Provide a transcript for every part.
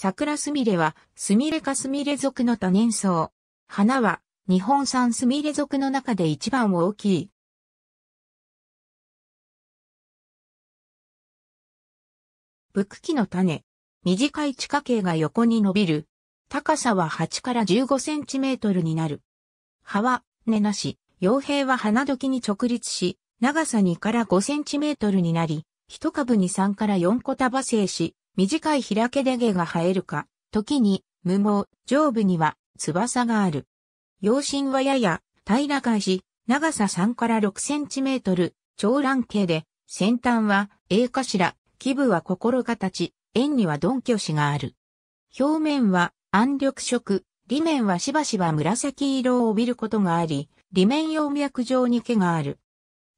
桜スミレは、スミレかスミレ属の多年草。花は、日本産スミレ属の中で一番大きい。ブクキの種。短い地下茎が横に伸びる。高さは8から15センチメートルになる。葉は、根なし。傭兵は花時に直立し、長さ2から5センチメートルになり、1株に3から4個束生し、短い開けで毛が生えるか、時に、無毛、上部には、翼がある。養身はやや、平らかし、長さ3から6センチメートル、長卵形で、先端は、A 頭、基部は心形、円には鈍虚子がある。表面は、暗緑色、裏面はしばしば紫色を帯びることがあり、裏面葉脈状に毛がある。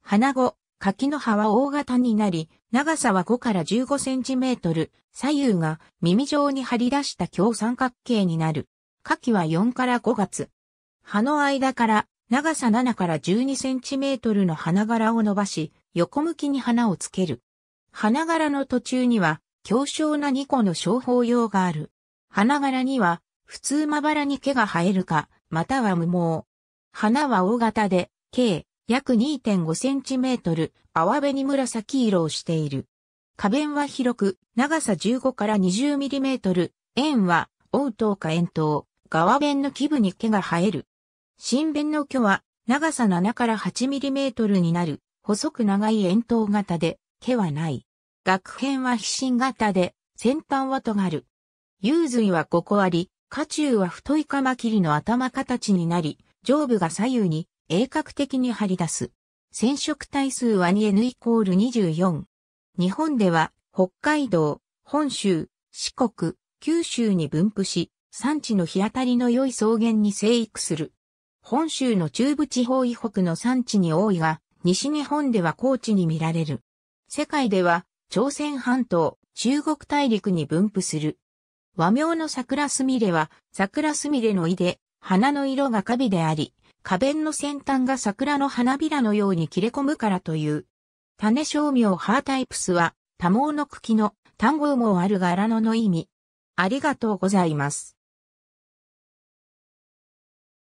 花子。柿の葉は大型になり、長さは5から15センチメートル、左右が耳状に張り出した強三角形になる。柿は4から5月。葉の間から長さ7から12センチメートルの花柄を伸ばし、横向きに花をつける。花柄の途中には、強小な2個の小法用がある。花柄には、普通まばらに毛が生えるか、または無毛。花は大型で、径、約2.5センチメートル、泡紅紫色をしている。花弁は広く、長さ15から20ミリメートル、円は、応答か円筒、側弁の基部に毛が生える。新弁の巨は、長さ7から8ミリメートルになる、細く長い円筒型で、毛はない。額辺は皮心型で、先端は尖る。幽髄は5個あり、下中は太いカマキリの頭形になり、上部が左右に鋭角的に張り出す。染色体数は 2N イコール24。日本では北海道、本州、四国、九州に分布し、産地の日当たりの良い草原に生育する。本州の中部地方以北の産地に多いが、西日本では高地に見られる。世界では朝鮮半島、中国大陸に分布する。和名の桜すみれは、桜すみれの胃で、花の色がカビであり、花弁の先端が桜の花びらのように切れ込むからという。種商名ハータイプスは多毛の茎の単語もある柄のの意味。ありがとうございます。